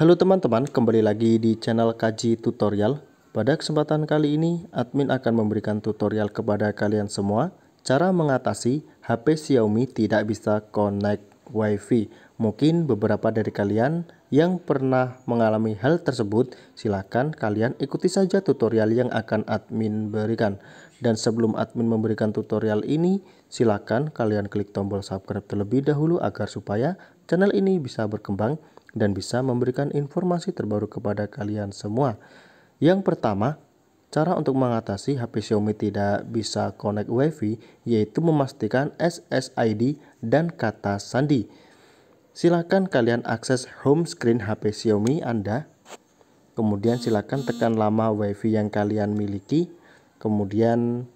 Halo teman-teman, kembali lagi di channel Kaji Tutorial. Pada kesempatan kali ini, admin akan memberikan tutorial kepada kalian semua cara mengatasi HP Xiaomi tidak bisa connect WiFi. Mungkin beberapa dari kalian yang pernah mengalami hal tersebut, silakan kalian ikuti saja tutorial yang akan admin berikan. Dan sebelum admin memberikan tutorial ini, silakan kalian klik tombol subscribe terlebih dahulu agar supaya channel ini bisa berkembang dan bisa memberikan informasi terbaru kepada kalian semua. Yang pertama, cara untuk mengatasi HP Xiaomi tidak bisa connect WiFi yaitu memastikan SSID dan kata sandi. Silakan kalian akses home screen HP Xiaomi Anda. Kemudian silakan tekan lama WiFi yang kalian miliki. Kemudian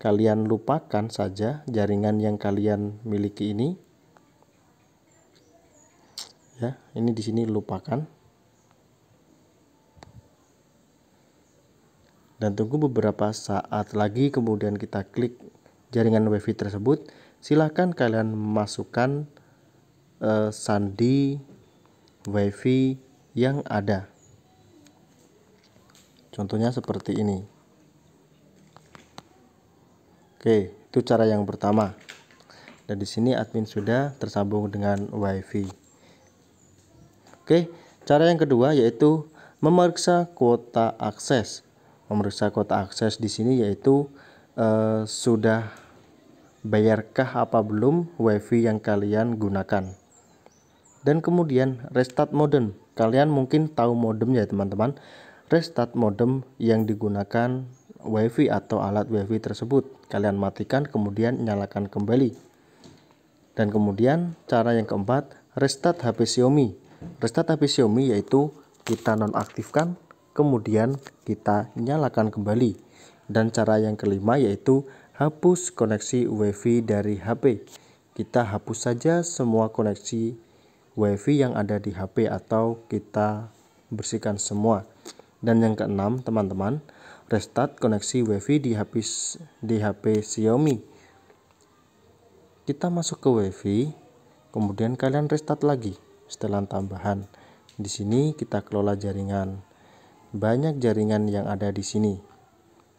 kalian lupakan saja jaringan yang kalian miliki ini ya ini di sini lupakan dan tunggu beberapa saat lagi kemudian kita klik jaringan wifi tersebut silahkan kalian masukkan eh, sandi wifi yang ada contohnya seperti ini oke itu cara yang pertama dan di sini admin sudah tersambung dengan wifi Oke, cara yang kedua yaitu memeriksa kuota akses. Memeriksa kuota akses di sini yaitu eh, sudah bayarkah apa belum WiFi yang kalian gunakan. Dan kemudian restart modem. Kalian mungkin tahu modem ya teman-teman. Restart modem yang digunakan WiFi atau alat WiFi tersebut. Kalian matikan kemudian nyalakan kembali. Dan kemudian cara yang keempat, restart HP Xiaomi restart HP Xiaomi yaitu kita nonaktifkan kemudian kita nyalakan kembali dan cara yang kelima yaitu hapus koneksi WiFi dari HP kita hapus saja semua koneksi WiFi yang ada di HP atau kita bersihkan semua dan yang keenam teman-teman restart koneksi WiFi di HP di HP Xiaomi kita masuk ke WiFi kemudian kalian restart lagi setelan tambahan. Di sini kita kelola jaringan. Banyak jaringan yang ada di sini.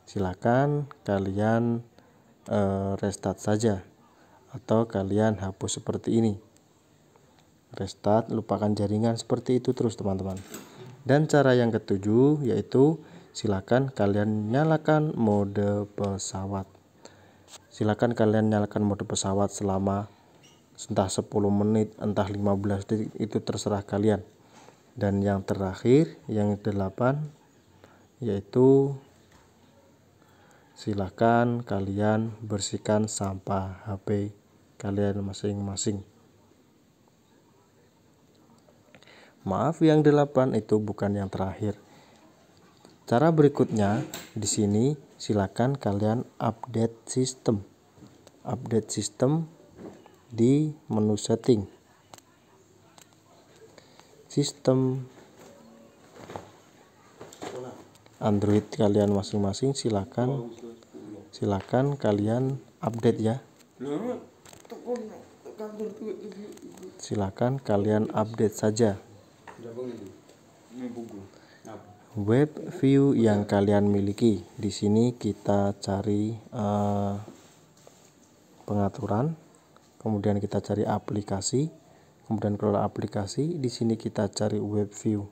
Silakan kalian eh, restart saja atau kalian hapus seperti ini. Restart, lupakan jaringan seperti itu terus teman-teman. Dan cara yang ketujuh yaitu silakan kalian nyalakan mode pesawat. Silakan kalian nyalakan mode pesawat selama entah 10 menit entah 15 detik itu terserah kalian dan yang terakhir yang delapan yaitu silakan kalian bersihkan sampah HP kalian masing-masing Maaf yang delapan itu bukan yang terakhir. Cara berikutnya di sini silakan kalian update sistem. Update sistem di menu setting sistem Android kalian masing-masing silakan silakan kalian update ya silakan kalian update saja web view yang kalian miliki di sini kita cari uh, pengaturan kemudian kita cari aplikasi kemudian kelola aplikasi di sini kita cari web view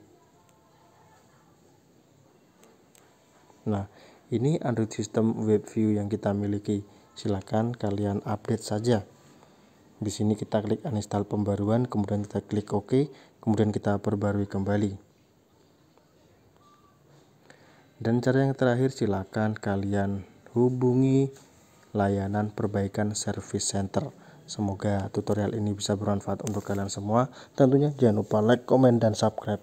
nah ini Android system web view yang kita miliki silahkan kalian update saja di sini kita klik uninstall pembaruan kemudian kita klik OK kemudian kita perbarui kembali dan cara yang terakhir silakan kalian hubungi layanan perbaikan service center Semoga tutorial ini bisa bermanfaat untuk kalian semua. Tentunya jangan lupa like, komen, dan subscribe.